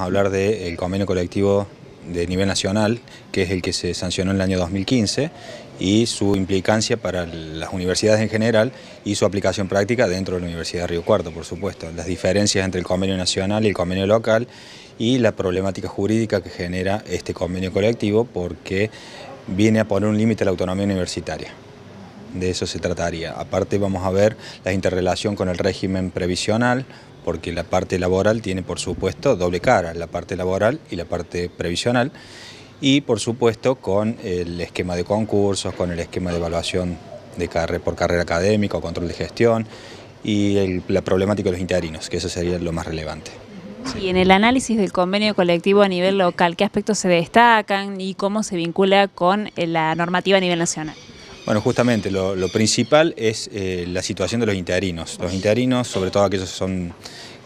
a hablar del convenio colectivo de nivel nacional, que es el que se sancionó en el año 2015, y su implicancia para las universidades en general y su aplicación práctica dentro de la Universidad de Río Cuarto, por supuesto. Las diferencias entre el convenio nacional y el convenio local y la problemática jurídica que genera este convenio colectivo porque viene a poner un límite a la autonomía universitaria de eso se trataría. Aparte vamos a ver la interrelación con el régimen previsional, porque la parte laboral tiene por supuesto doble cara, la parte laboral y la parte previsional, y por supuesto con el esquema de concursos, con el esquema de evaluación de carrera por carrera académica o control de gestión, y la problemática de los interinos, que eso sería lo más relevante. Y en el análisis del convenio colectivo a nivel local, ¿qué aspectos se destacan y cómo se vincula con eh, la normativa a nivel nacional? Bueno, justamente lo, principal es eh, la situación de los interinos. Los interinos, sobre todo aquellos son,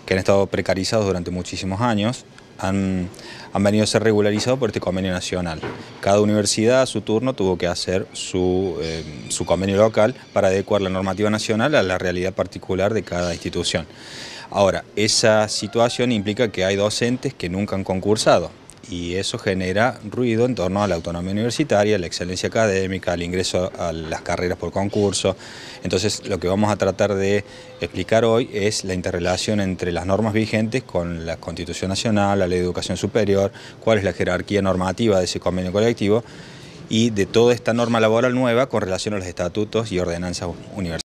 que han estado precarizados durante muchísimos años, han, venido a ser regularizados por este convenio nacional. Cada universidad a su turno tuvo que hacer su, eh, su convenio local para adecuar la normativa nacional a la realidad particular de cada institución. Ahora, esa situación implica que hay docentes que nunca han concursado, y eso genera ruido en torno a la autonomía universitaria, la excelencia académica, el ingreso a las carreras por concurso. Entonces lo que vamos a tratar de explicar hoy es la interrelación entre las normas vigentes con la Constitución Nacional, la Ley de Educación Superior, cuál es la jerarquía normativa de ese convenio colectivo y de toda esta norma laboral nueva con relación a los estatutos y ordenanzas universitarias.